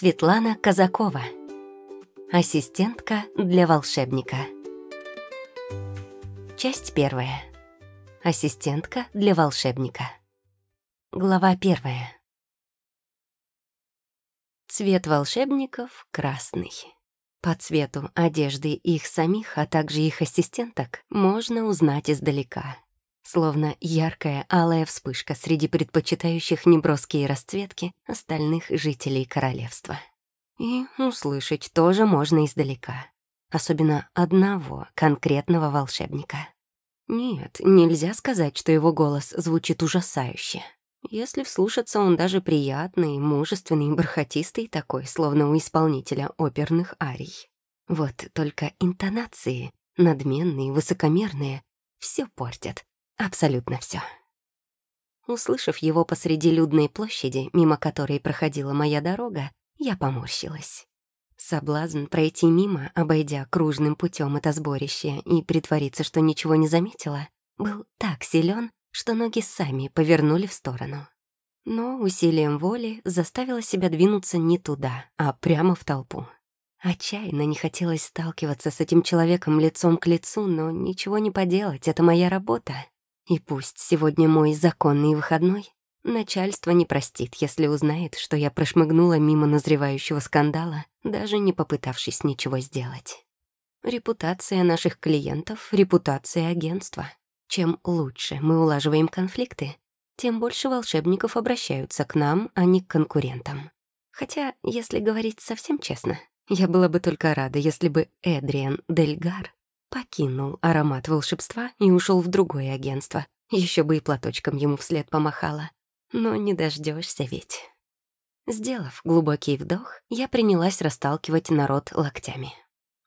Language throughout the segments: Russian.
Светлана Казакова. Ассистентка для волшебника. Часть первая. Ассистентка для волшебника. Глава первая. Цвет волшебников — красный. По цвету одежды их самих, а также их ассистенток, можно узнать издалека словно яркая алая вспышка среди предпочитающих неброские расцветки остальных жителей королевства. И услышать тоже можно издалека. Особенно одного конкретного волшебника. Нет, нельзя сказать, что его голос звучит ужасающе. Если вслушаться, он даже приятный, мужественный, бархатистый такой, словно у исполнителя оперных арий. Вот только интонации, надменные, высокомерные, все портят. Абсолютно все. Услышав его посреди людной площади, мимо которой проходила моя дорога, я поморщилась. Соблазн пройти мимо, обойдя кружным путем это сборище и притвориться, что ничего не заметила, был так силен, что ноги сами повернули в сторону. Но усилием воли заставила себя двинуться не туда, а прямо в толпу. Отчаянно не хотелось сталкиваться с этим человеком лицом к лицу, но ничего не поделать, это моя работа. И пусть сегодня мой законный выходной, начальство не простит, если узнает, что я прошмыгнула мимо назревающего скандала, даже не попытавшись ничего сделать. Репутация наших клиентов — репутация агентства. Чем лучше мы улаживаем конфликты, тем больше волшебников обращаются к нам, а не к конкурентам. Хотя, если говорить совсем честно, я была бы только рада, если бы Эдриан Дельгар покинул аромат волшебства и ушел в другое агентство. Еще бы и платочком ему вслед помахала. Но не дождешься ведь. Сделав глубокий вдох, я принялась расталкивать народ локтями.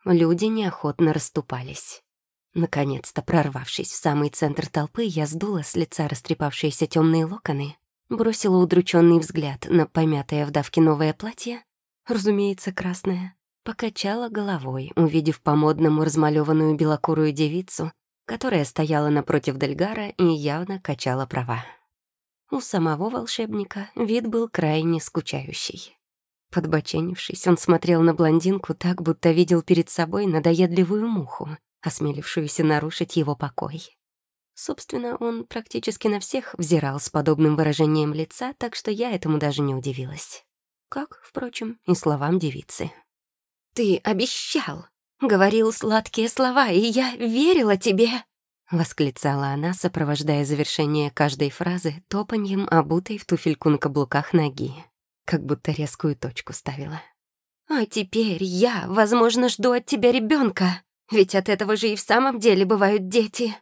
Люди неохотно расступались. Наконец-то, прорвавшись в самый центр толпы, я сдула с лица растрепавшиеся темные локоны, бросила удрученный взгляд на помятое вдавки новое платье, разумеется, красное, Покачала головой, увидев по-модному размалеванную белокурую девицу, которая стояла напротив Дельгара и явно качала права. У самого волшебника вид был крайне скучающий. Подбоченившись, он смотрел на блондинку так, будто видел перед собой надоедливую муху, осмелившуюся нарушить его покой. Собственно, он практически на всех взирал с подобным выражением лица, так что я этому даже не удивилась. Как, впрочем, и словам девицы. «Ты обещал!» говорил сладкие слова, и я верила тебе!» — восклицала она, сопровождая завершение каждой фразы топаньем, обутой в туфельку на каблуках ноги, как будто резкую точку ставила. «А теперь я, возможно, жду от тебя ребенка, ведь от этого же и в самом деле бывают дети!»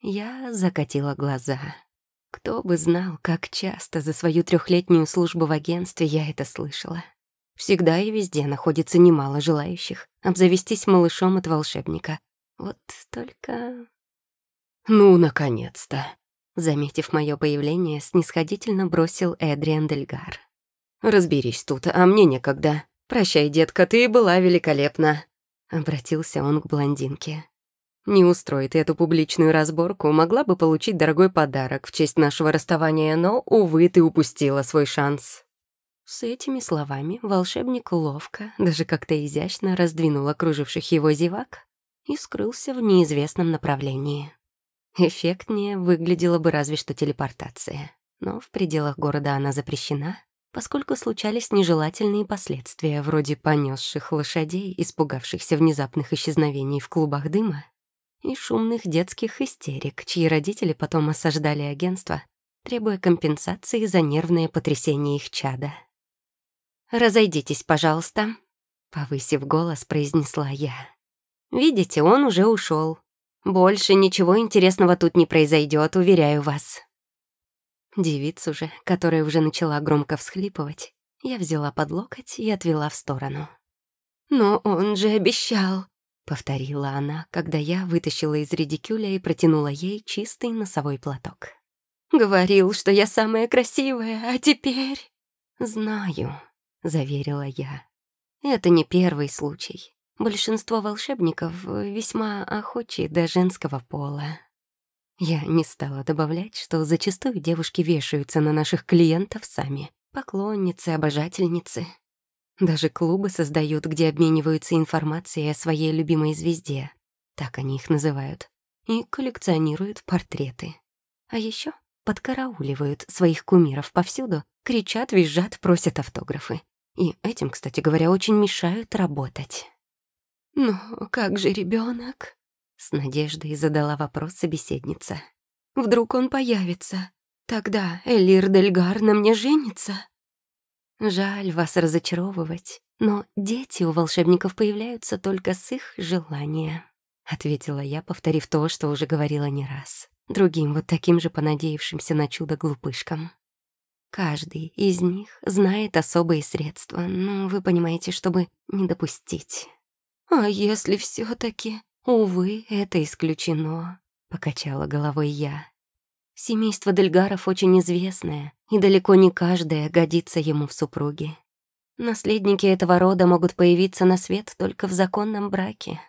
Я закатила глаза. Кто бы знал, как часто за свою трехлетнюю службу в агентстве я это слышала. Всегда и везде находится немало желающих обзавестись малышом от волшебника. Вот только... «Ну, наконец-то!» Заметив мое появление, снисходительно бросил Эдриан Дельгар. «Разберись тут, а мне некогда. Прощай, детка, ты была великолепна!» Обратился он к блондинке. «Не устроит эту публичную разборку, могла бы получить дорогой подарок в честь нашего расставания, но, увы, ты упустила свой шанс». С этими словами волшебник ловко, даже как-то изящно раздвинул окруживших его зевак и скрылся в неизвестном направлении. Эффектнее выглядела бы разве что телепортация, но в пределах города она запрещена, поскольку случались нежелательные последствия вроде понесших лошадей, испугавшихся внезапных исчезновений в клубах дыма, и шумных детских истерик, чьи родители потом осаждали агентство, требуя компенсации за нервное потрясение их чада. «Разойдитесь, пожалуйста», — повысив голос, произнесла я. «Видите, он уже ушел. Больше ничего интересного тут не произойдет, уверяю вас». Девицу же, которая уже начала громко всхлипывать, я взяла под локоть и отвела в сторону. «Но он же обещал», — повторила она, когда я вытащила из редикюля и протянула ей чистый носовой платок. «Говорил, что я самая красивая, а теперь...» «Знаю», заверила я. Это не первый случай. Большинство волшебников весьма охочи до женского пола. Я не стала добавлять, что зачастую девушки вешаются на наших клиентов сами. Поклонницы, обожательницы. Даже клубы создают, где обмениваются информацией о своей любимой звезде. Так они их называют. И коллекционируют портреты. А еще подкарауливают своих кумиров повсюду, кричат, визжат, просят автографы. И этим, кстати говоря, очень мешают работать. «Ну, как же ребенок? с надеждой задала вопрос собеседница. «Вдруг он появится? Тогда Элир Дельгар на мне женится?» Жаль вас разочаровывать, но дети у волшебников появляются только с их желания, ответила я, повторив то, что уже говорила не раз, другим вот таким же понадеявшимся на чудо глупышкам. Каждый из них знает особые средства, ну, вы понимаете, чтобы не допустить. «А если все таки увы, это исключено», — покачала головой я. Семейство Дельгаров очень известное, и далеко не каждое годится ему в супруге. Наследники этого рода могут появиться на свет только в законном браке.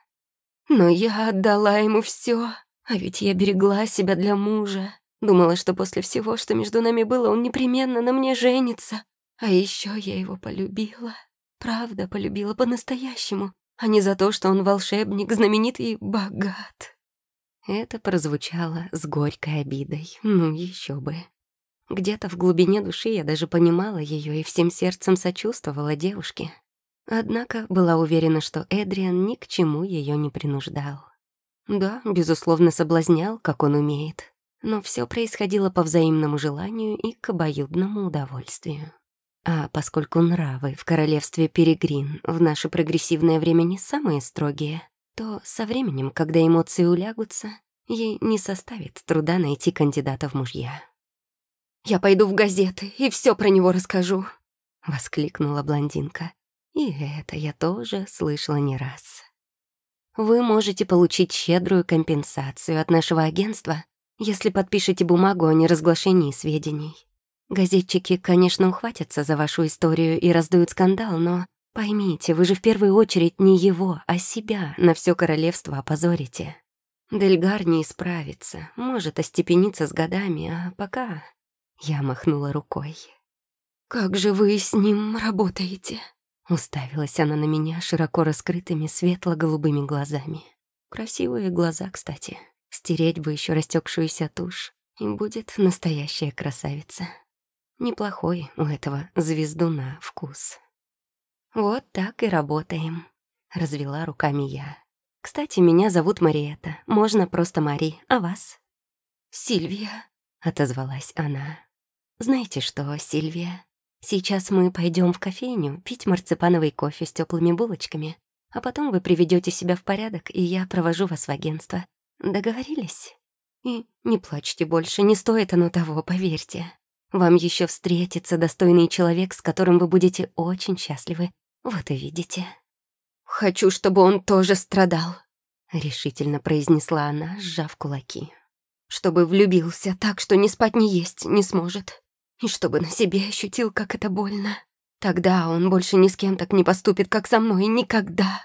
Но я отдала ему все, а ведь я берегла себя для мужа. Думала, что после всего, что между нами было, он непременно на мне женится. А еще я его полюбила. Правда, полюбила по-настоящему, а не за то, что он волшебник, знаменит и богат. Это прозвучало с горькой обидой. Ну, еще бы. Где-то в глубине души я даже понимала ее и всем сердцем сочувствовала девушке. Однако была уверена, что Эдриан ни к чему ее не принуждал. Да, безусловно, соблазнял, как он умеет но все происходило по взаимному желанию и к обоюдному удовольствию. А поскольку нравы в королевстве Перегрин в наше прогрессивное время не самые строгие, то со временем, когда эмоции улягутся, ей не составит труда найти кандидата в мужья. «Я пойду в газеты и все про него расскажу», — воскликнула блондинка. И это я тоже слышала не раз. «Вы можете получить щедрую компенсацию от нашего агентства если подпишете бумагу о неразглашении сведений. Газетчики, конечно, ухватятся за вашу историю и раздуют скандал, но поймите, вы же в первую очередь не его, а себя на все королевство опозорите. Дельгар не исправится, может остепениться с годами, а пока...» Я махнула рукой. «Как же вы с ним работаете?» Уставилась она на меня широко раскрытыми светло-голубыми глазами. Красивые глаза, кстати. Стереть бы еще растекшуюся тушь, и будет настоящая красавица. Неплохой у этого звездуна вкус. «Вот так и работаем», — развела руками я. «Кстати, меня зовут Мариэта. Можно просто Мари. А вас?» «Сильвия», — отозвалась она. «Знаете что, Сильвия, сейчас мы пойдем в кофейню пить марципановый кофе с теплыми булочками, а потом вы приведете себя в порядок, и я провожу вас в агентство. Договорились? И не плачьте больше, не стоит оно того, поверьте. Вам еще встретится достойный человек, с которым вы будете очень счастливы. Вот и видите. «Хочу, чтобы он тоже страдал», — решительно произнесла она, сжав кулаки. «Чтобы влюбился так, что ни спать, ни есть не сможет. И чтобы на себе ощутил, как это больно. Тогда он больше ни с кем так не поступит, как со мной, никогда».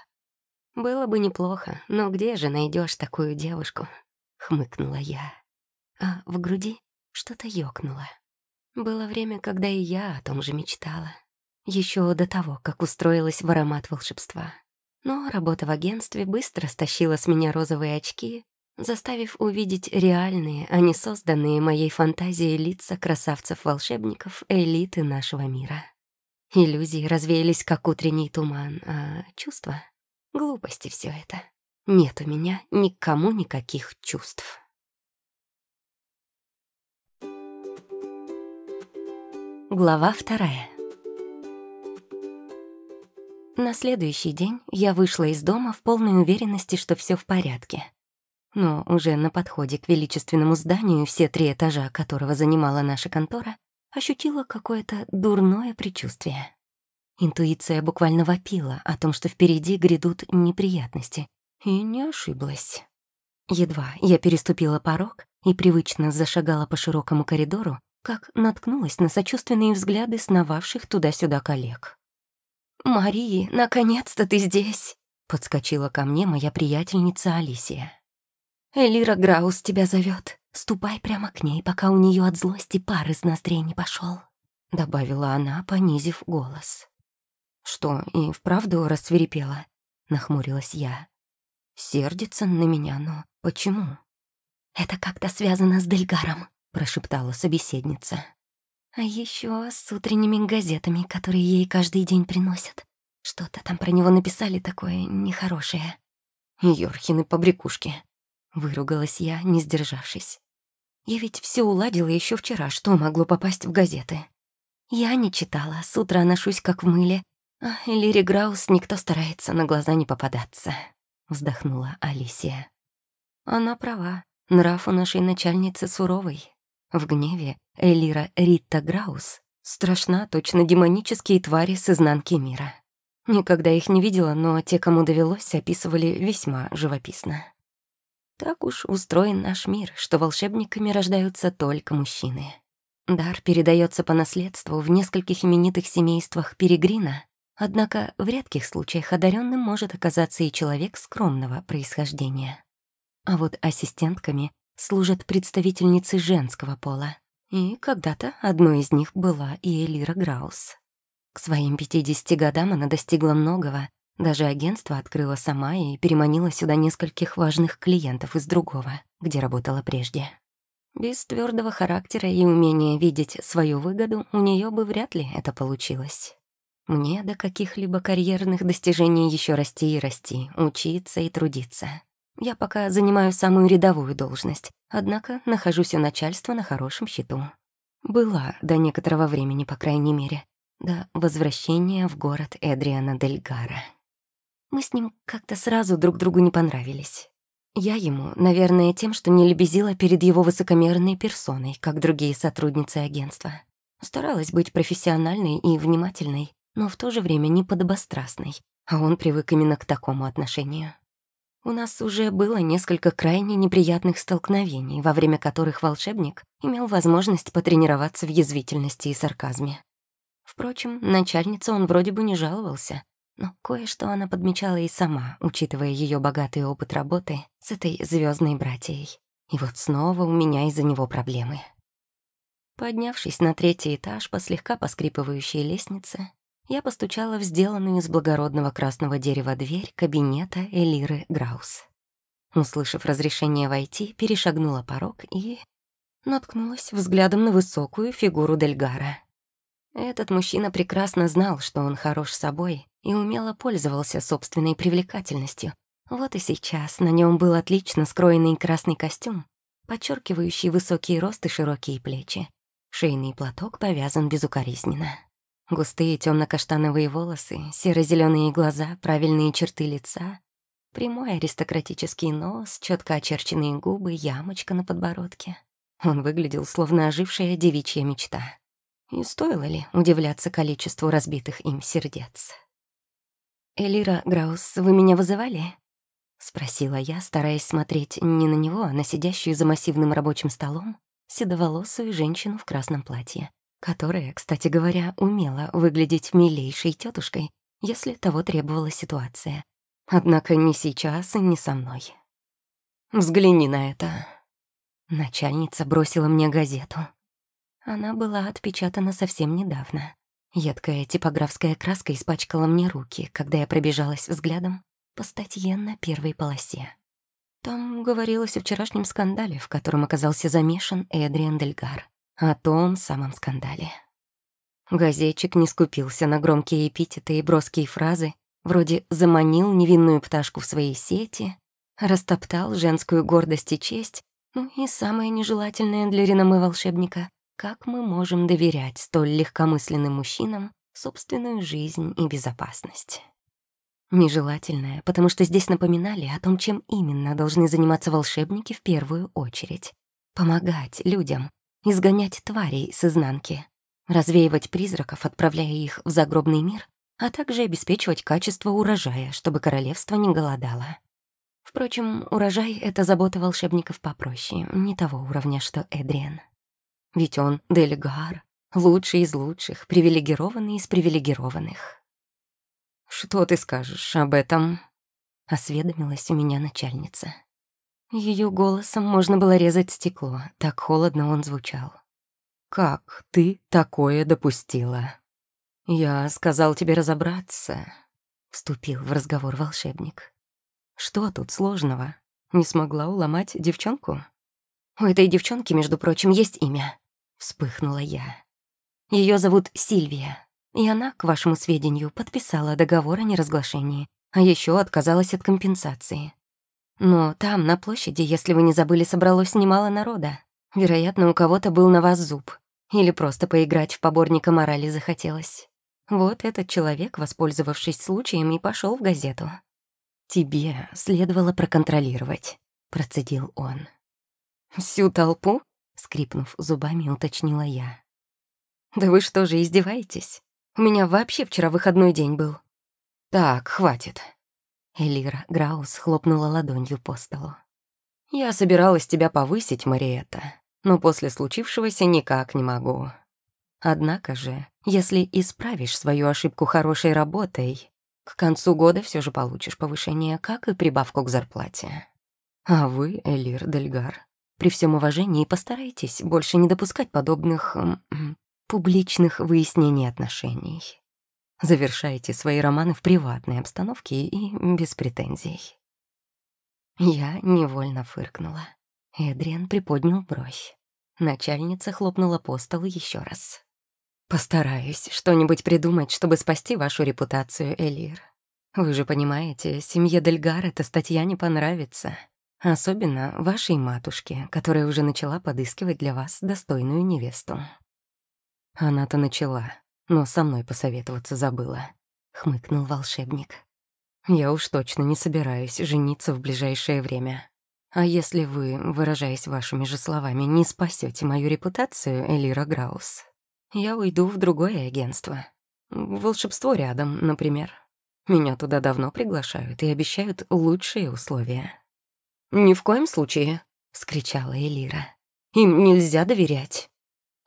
«Было бы неплохо, но где же найдешь такую девушку?» — хмыкнула я. А в груди что-то ёкнуло. Было время, когда и я о том же мечтала. Еще до того, как устроилась в аромат волшебства. Но работа в агентстве быстро стащила с меня розовые очки, заставив увидеть реальные, а не созданные моей фантазией лица красавцев-волшебников элиты нашего мира. Иллюзии развеялись, как утренний туман, а чувства Глупости все это. Нет у меня никому никаких чувств. Глава вторая. На следующий день я вышла из дома в полной уверенности, что все в порядке. Но уже на подходе к величественному зданию, все три этажа которого занимала наша контора, ощутила какое-то дурное предчувствие. Интуиция буквально вопила о том, что впереди грядут неприятности. И не ошиблась. Едва я переступила порог и привычно зашагала по широкому коридору, как наткнулась на сочувственные взгляды сновавших туда-сюда коллег. «Марии, наконец-то ты здесь!» — подскочила ко мне моя приятельница Алисия. «Элира Граус тебя зовет. Ступай прямо к ней, пока у нее от злости пар из ноздрей не пошел, добавила она, понизив голос. «Что, и вправду рассверепела?» — нахмурилась я. «Сердится на меня, но почему?» «Это как-то связано с Дельгаром», — прошептала собеседница. «А еще с утренними газетами, которые ей каждый день приносят. Что-то там про него написали такое нехорошее». «Ёрхины побрякушки», — выругалась я, не сдержавшись. «Я ведь все уладила еще вчера, что могло попасть в газеты». «Я не читала, с утра ношусь как в мыле, а Лири Граус никто старается на глаза не попадаться», — вздохнула Алисия. «Она права. Нрав у нашей начальницы суровый. В гневе Элира Ритта Граус страшна точно демонические твари с изнанки мира. Никогда их не видела, но те, кому довелось, описывали весьма живописно. Так уж устроен наш мир, что волшебниками рождаются только мужчины. Дар передается по наследству в нескольких именитых семействах Перегрина, Однако в редких случаях одаренным может оказаться и человек скромного происхождения. А вот ассистентками служат представительницы женского пола. И когда-то одной из них была и Элира Граус. К своим 50 годам она достигла многого, даже агентство открыла сама и переманила сюда нескольких важных клиентов из другого, где работала прежде. Без твердого характера и умения видеть свою выгоду у нее бы вряд ли это получилось. Мне до каких-либо карьерных достижений еще расти и расти, учиться и трудиться. Я пока занимаю самую рядовую должность, однако нахожусь у начальства на хорошем счету. Была до некоторого времени, по крайней мере, до возвращения в город Эдриана Дельгара. Мы с ним как-то сразу друг другу не понравились. Я ему, наверное, тем, что не лебезила перед его высокомерной персоной, как другие сотрудницы агентства. Старалась быть профессиональной и внимательной, но в то же время не подобострастной, а он привык именно к такому отношению. У нас уже было несколько крайне неприятных столкновений, во время которых волшебник имел возможность потренироваться в язвительности и сарказме. Впрочем, начальница он вроде бы не жаловался, но кое-что она подмечала и сама, учитывая ее богатый опыт работы с этой звездной братьей. И вот снова у меня из-за него проблемы. Поднявшись на третий этаж по слегка поскрипывающей лестнице, я постучала в сделанную из благородного красного дерева дверь кабинета Элиры Граус. Услышав разрешение войти, перешагнула порог и... наткнулась взглядом на высокую фигуру Дельгара. Этот мужчина прекрасно знал, что он хорош собой и умело пользовался собственной привлекательностью. Вот и сейчас на нем был отлично скроенный красный костюм, подчеркивающий высокий рост и широкие плечи. Шейный платок повязан безукоризненно. Густые темно-каштановые волосы, серо-зеленые глаза, правильные черты лица, прямой аристократический нос, четко очерченные губы, ямочка на подбородке. Он выглядел словно ожившая девичья мечта. И стоило ли удивляться количеству разбитых им сердец? «Элира Граус, вы меня вызывали?» — спросила я, стараясь смотреть не на него, а на сидящую за массивным рабочим столом седоволосую женщину в красном платье которая, кстати говоря, умела выглядеть милейшей тетушкой, если того требовала ситуация. Однако не сейчас и не со мной. «Взгляни на это». Начальница бросила мне газету. Она была отпечатана совсем недавно. Едкая типографская краска испачкала мне руки, когда я пробежалась взглядом по статье на первой полосе. Там говорилось о вчерашнем скандале, в котором оказался замешан Эдриан Дельгар о том самом скандале. Газетчик не скупился на громкие эпитеты и броские фразы, вроде «заманил невинную пташку в свои сети», растоптал женскую гордость и честь, ну и самое нежелательное для реноме волшебника — как мы можем доверять столь легкомысленным мужчинам собственную жизнь и безопасность. Нежелательное, потому что здесь напоминали о том, чем именно должны заниматься волшебники в первую очередь. Помогать людям, изгонять тварей с изнанки, развеивать призраков, отправляя их в загробный мир, а также обеспечивать качество урожая, чтобы королевство не голодало. Впрочем, урожай — это забота волшебников попроще, не того уровня, что Эдриан. Ведь он Делигар, лучший из лучших, привилегированный из привилегированных. «Что ты скажешь об этом?» — осведомилась у меня начальница. Ее голосом можно было резать стекло, так холодно он звучал. «Как ты такое допустила?» «Я сказал тебе разобраться», — вступил в разговор волшебник. «Что тут сложного? Не смогла уломать девчонку?» «У этой девчонки, между прочим, есть имя», — вспыхнула я. Ее зовут Сильвия, и она, к вашему сведению, подписала договор о неразглашении, а еще отказалась от компенсации. Но там, на площади, если вы не забыли, собралось немало народа. Вероятно, у кого-то был на вас зуб. Или просто поиграть в поборника морали захотелось. Вот этот человек, воспользовавшись случаем, и пошел в газету. «Тебе следовало проконтролировать», — процедил он. «Всю толпу?» — скрипнув зубами, уточнила я. «Да вы что же, издеваетесь? У меня вообще вчера выходной день был». «Так, хватит», Элира Граус хлопнула ладонью по столу. «Я собиралась тебя повысить, Мариетта, но после случившегося никак не могу. Однако же, если исправишь свою ошибку хорошей работой, к концу года все же получишь повышение, как и прибавку к зарплате. А вы, Элир Дельгар, при всем уважении постарайтесь больше не допускать подобных... публичных выяснений отношений». Завершайте свои романы в приватной обстановке и без претензий. Я невольно фыркнула. Эдриан приподнял бровь. Начальница хлопнула по столу еще раз. «Постараюсь что-нибудь придумать, чтобы спасти вашу репутацию, Элир. Вы же понимаете, семье Дельгар эта статья не понравится. Особенно вашей матушке, которая уже начала подыскивать для вас достойную невесту». Она-то начала, но со мной посоветоваться забыла», — хмыкнул волшебник. «Я уж точно не собираюсь жениться в ближайшее время. А если вы, выражаясь вашими же словами, не спасете мою репутацию, Элира Граус, я уйду в другое агентство. Волшебство рядом, например. Меня туда давно приглашают и обещают лучшие условия». «Ни в коем случае», — вскричала Элира. «Им нельзя доверять».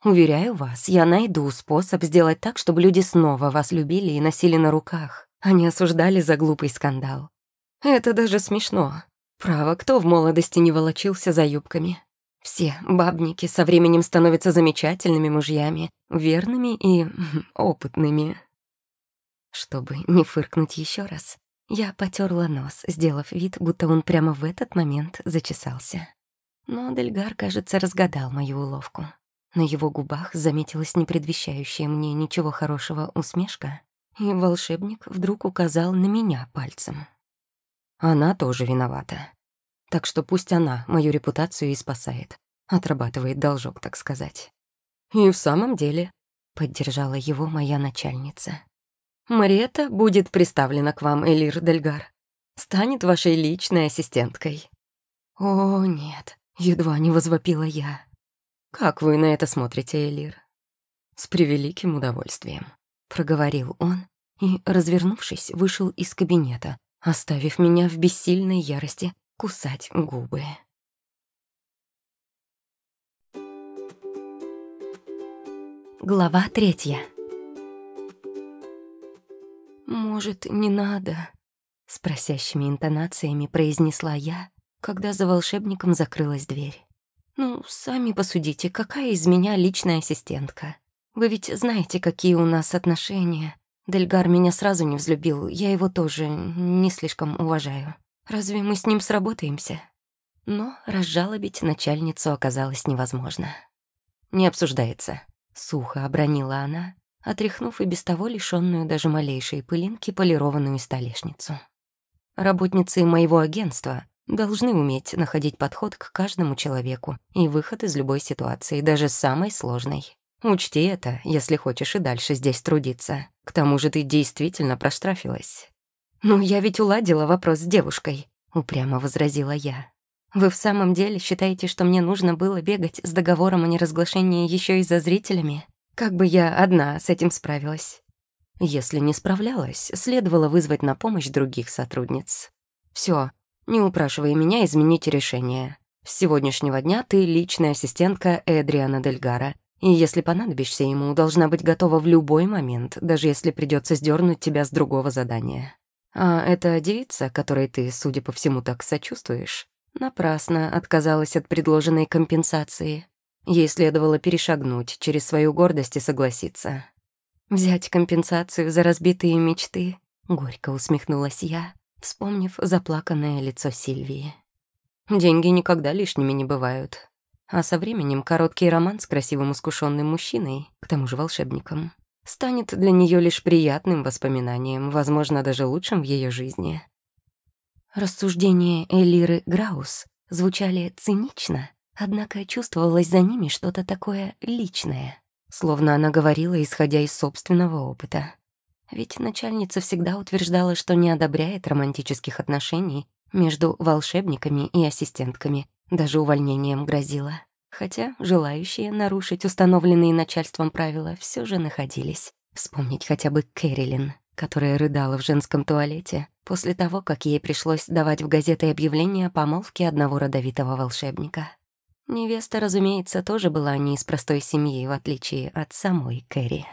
Уверяю вас, я найду способ сделать так, чтобы люди снова вас любили и носили на руках, а не осуждали за глупый скандал. Это даже смешно. Право, кто в молодости не волочился за юбками? Все бабники со временем становятся замечательными мужьями, верными и опытными. Чтобы не фыркнуть еще раз, я потерла нос, сделав вид, будто он прямо в этот момент зачесался. Но Дельгар, кажется, разгадал мою уловку. На его губах заметилась непредвещающая мне ничего хорошего усмешка, и волшебник вдруг указал на меня пальцем. Она тоже виновата. Так что пусть она мою репутацию и спасает. Отрабатывает должок, так сказать. И в самом деле, поддержала его моя начальница. Мариэта будет представлена к вам, Элир Дельгар. Станет вашей личной ассистенткой. О, нет, едва не возвопила я. «Как вы на это смотрите, Элир?» «С превеликим удовольствием», — проговорил он и, развернувшись, вышел из кабинета, оставив меня в бессильной ярости кусать губы. Глава третья «Может, не надо?» — с просящими интонациями произнесла я, когда за волшебником закрылась дверь. Ну, сами посудите, какая из меня личная ассистентка? Вы ведь знаете, какие у нас отношения. Дельгар меня сразу не взлюбил, я его тоже не слишком уважаю. Разве мы с ним сработаемся? Но разжалобить начальницу оказалось невозможно. «Не обсуждается», — сухо обронила она, отряхнув и без того лишенную даже малейшей пылинки полированную столешницу. Работницы моего агентства должны уметь находить подход к каждому человеку и выход из любой ситуации, даже самой сложной. Учти это, если хочешь и дальше здесь трудиться. К тому же ты действительно проштрафилась». «Ну, я ведь уладила вопрос с девушкой», — упрямо возразила я. «Вы в самом деле считаете, что мне нужно было бегать с договором о неразглашении еще и за зрителями? Как бы я одна с этим справилась?» Если не справлялась, следовало вызвать на помощь других сотрудниц. Все, не упрашивай меня изменить решение. С сегодняшнего дня ты личная ассистентка Эдриана Дельгара, и если понадобишься ему, должна быть готова в любой момент, даже если придется сдернуть тебя с другого задания. А эта девица, которой ты, судя по всему, так сочувствуешь, напрасно отказалась от предложенной компенсации. Ей следовало перешагнуть через свою гордость и согласиться. «Взять компенсацию за разбитые мечты», — горько усмехнулась я вспомнив заплаканное лицо Сильвии. «Деньги никогда лишними не бывают. А со временем короткий роман с красивым искушенным мужчиной, к тому же волшебником, станет для нее лишь приятным воспоминанием, возможно, даже лучшим в ее жизни». Рассуждения Элиры Граус звучали цинично, однако чувствовалось за ними что-то такое личное, словно она говорила, исходя из собственного опыта. Ведь начальница всегда утверждала, что не одобряет романтических отношений между волшебниками и ассистентками, даже увольнением грозила. Хотя желающие нарушить установленные начальством правила все же находились. Вспомнить хотя бы Кэрилин, которая рыдала в женском туалете после того, как ей пришлось давать в газеты объявление о помолвке одного родовитого волшебника. Невеста, разумеется, тоже была не из простой семьи, в отличие от самой Кэрри.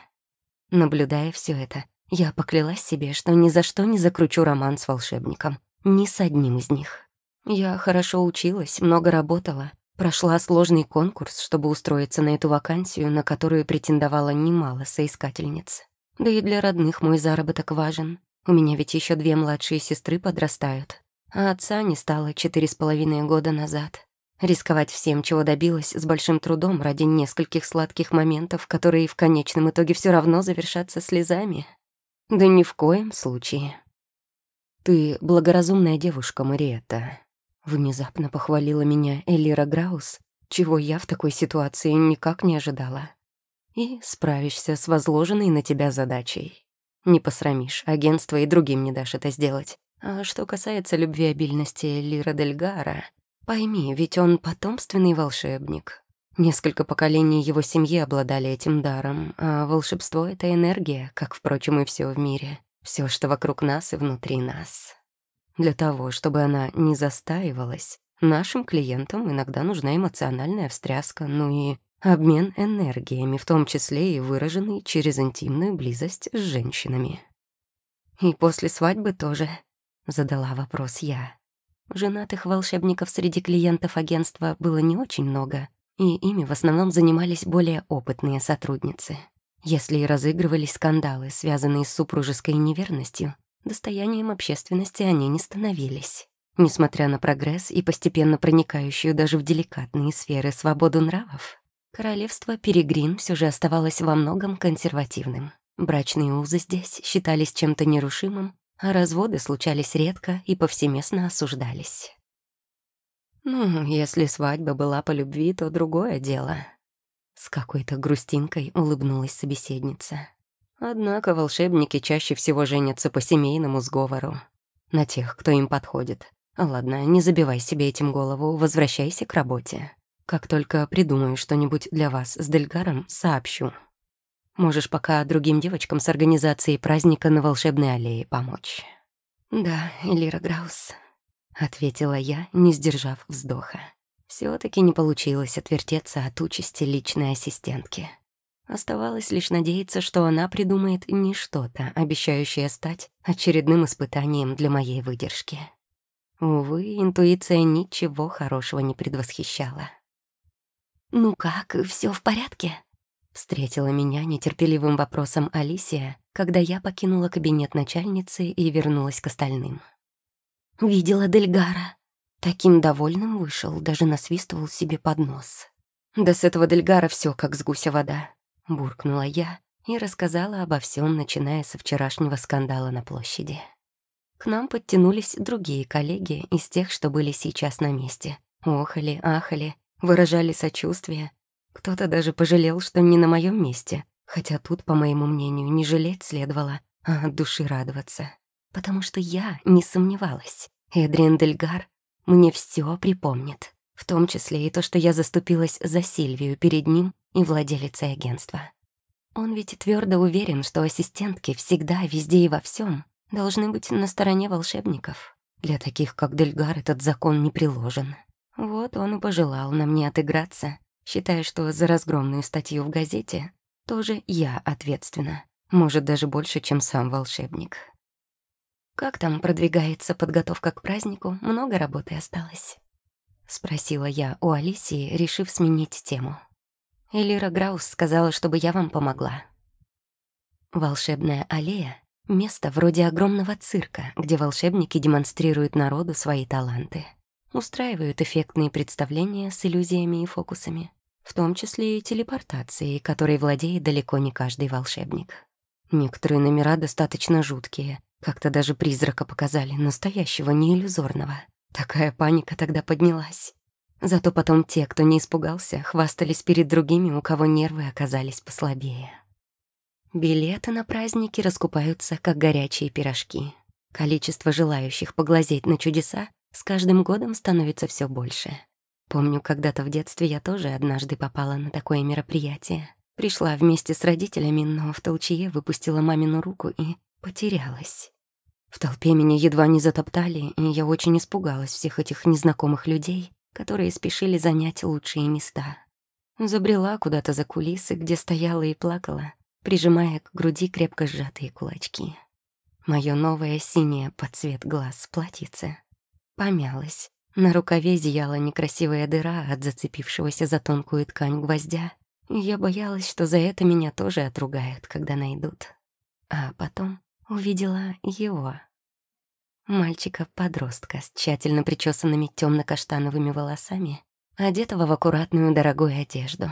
Наблюдая все это, я поклялась себе, что ни за что не закручу роман с волшебником. Ни с одним из них. Я хорошо училась, много работала. Прошла сложный конкурс, чтобы устроиться на эту вакансию, на которую претендовала немало соискательниц. Да и для родных мой заработок важен. У меня ведь еще две младшие сестры подрастают. А отца не стало четыре с половиной года назад. Рисковать всем, чего добилась, с большим трудом ради нескольких сладких моментов, которые в конечном итоге все равно завершатся слезами — да ни в коем случае. Ты благоразумная девушка, Мариетта. Внезапно похвалила меня Элира Граус, чего я в такой ситуации никак не ожидала. И справишься с возложенной на тебя задачей. Не посрамишь, агентство и другим не дашь это сделать. А что касается любвеобильности Лира Дельгара, пойми, ведь он потомственный волшебник, Несколько поколений его семьи обладали этим даром, а волшебство — это энергия, как, впрочем, и все в мире. все, что вокруг нас и внутри нас. Для того, чтобы она не застаивалась, нашим клиентам иногда нужна эмоциональная встряска, ну и обмен энергиями, в том числе и выраженный через интимную близость с женщинами. «И после свадьбы тоже?» — задала вопрос я. Женатых волшебников среди клиентов агентства было не очень много — и ими в основном занимались более опытные сотрудницы. Если и разыгрывались скандалы, связанные с супружеской неверностью, достоянием общественности они не становились. Несмотря на прогресс и постепенно проникающую даже в деликатные сферы свободу нравов, королевство Перегрин все же оставалось во многом консервативным. Брачные узы здесь считались чем-то нерушимым, а разводы случались редко и повсеместно осуждались. Ну, если свадьба была по любви, то другое дело. С какой-то грустинкой улыбнулась собеседница. Однако волшебники чаще всего женятся по семейному сговору. На тех, кто им подходит. Ладно, не забивай себе этим голову, возвращайся к работе. Как только придумаю что-нибудь для вас с Дельгаром, сообщу. Можешь пока другим девочкам с организацией праздника на Волшебной аллее помочь. Да, Элира Граус, — ответила я, не сдержав вздоха. все таки не получилось отвертеться от участи личной ассистентки. Оставалось лишь надеяться, что она придумает не что-то, обещающее стать очередным испытанием для моей выдержки. Увы, интуиция ничего хорошего не предвосхищала. «Ну как, все в порядке?» Встретила меня нетерпеливым вопросом Алисия, когда я покинула кабинет начальницы и вернулась к остальным видела Дельгара. Таким довольным вышел, даже насвистывал себе под нос. «Да с этого Дельгара все как с гуся вода», — буркнула я и рассказала обо всем, начиная со вчерашнего скандала на площади. К нам подтянулись другие коллеги из тех, что были сейчас на месте. Охали, ахали, выражали сочувствие. Кто-то даже пожалел, что не на моем месте, хотя тут, по моему мнению, не жалеть следовало, а от души радоваться. Потому что я не сомневалась. Эдриан Дельгар мне все припомнит, в том числе и то, что я заступилась за Сильвию перед ним и владелицей агентства. Он ведь твердо уверен, что ассистентки всегда, везде и во всем должны быть на стороне волшебников. Для таких, как Дельгар, этот закон не приложен. Вот он и пожелал на мне отыграться, считая, что за разгромную статью в газете тоже я ответственна. Может, даже больше, чем сам волшебник. «Как там продвигается подготовка к празднику? Много работы осталось?» — спросила я у Алисии, решив сменить тему. Элира Граус сказала, чтобы я вам помогла. Волшебная аллея — место вроде огромного цирка, где волшебники демонстрируют народу свои таланты. Устраивают эффектные представления с иллюзиями и фокусами, в том числе и телепортацией, которой владеет далеко не каждый волшебник. Некоторые номера достаточно жуткие, как-то даже призрака показали, настоящего, не иллюзорного. Такая паника тогда поднялась. Зато потом те, кто не испугался, хвастались перед другими, у кого нервы оказались послабее. Билеты на праздники раскупаются, как горячие пирожки. Количество желающих поглазеть на чудеса с каждым годом становится все больше. Помню, когда-то в детстве я тоже однажды попала на такое мероприятие. Пришла вместе с родителями, но в толчье выпустила мамину руку и потерялась. В толпе меня едва не затоптали, и я очень испугалась всех этих незнакомых людей, которые спешили занять лучшие места. Забрела куда-то за кулисы, где стояла и плакала, прижимая к груди крепко сжатые кулачки. Моё новое синее под цвет глаз платьице помялось. На рукаве зияла некрасивая дыра от зацепившегося за тонкую ткань гвоздя. Я боялась, что за это меня тоже отругают, когда найдут. А потом увидела его. Мальчика-подростка с тщательно причесанными темно-каштановыми волосами, одетого в аккуратную дорогую одежду.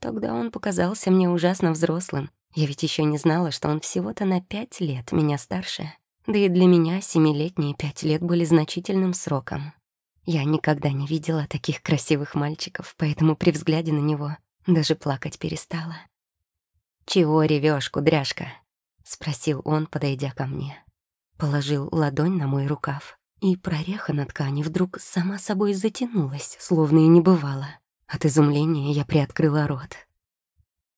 Тогда он показался мне ужасно взрослым. Я ведь еще не знала, что он всего-то на пять лет меня старше. Да и для меня семилетние пять лет были значительным сроком. Я никогда не видела таких красивых мальчиков, поэтому при взгляде на него даже плакать перестала. «Чего ревешь, кудряшка?» — спросил он, подойдя ко мне. Положил ладонь на мой рукав, и прореха на ткани вдруг сама собой затянулась, словно и не бывало. От изумления я приоткрыла рот.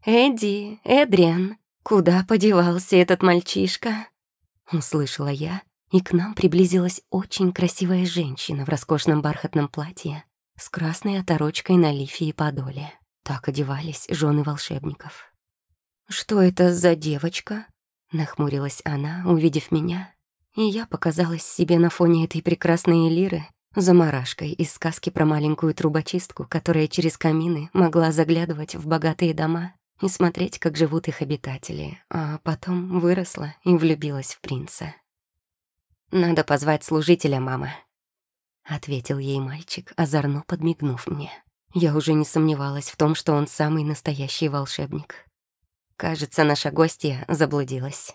«Эдди, Эдриан, куда подевался этот мальчишка?» Услышала я, и к нам приблизилась очень красивая женщина в роскошном бархатном платье с красной оторочкой на лифе и подоле. Так одевались жены волшебников. «Что это за девочка?» Нахмурилась она, увидев меня, и я показалась себе на фоне этой прекрасной лиры замарашкой из сказки про маленькую трубочистку, которая через камины могла заглядывать в богатые дома и смотреть, как живут их обитатели, а потом выросла и влюбилась в принца. «Надо позвать служителя, мама», — ответил ей мальчик, озорно подмигнув мне. Я уже не сомневалась в том, что он самый настоящий волшебник. Кажется, наша гостья заблудилась.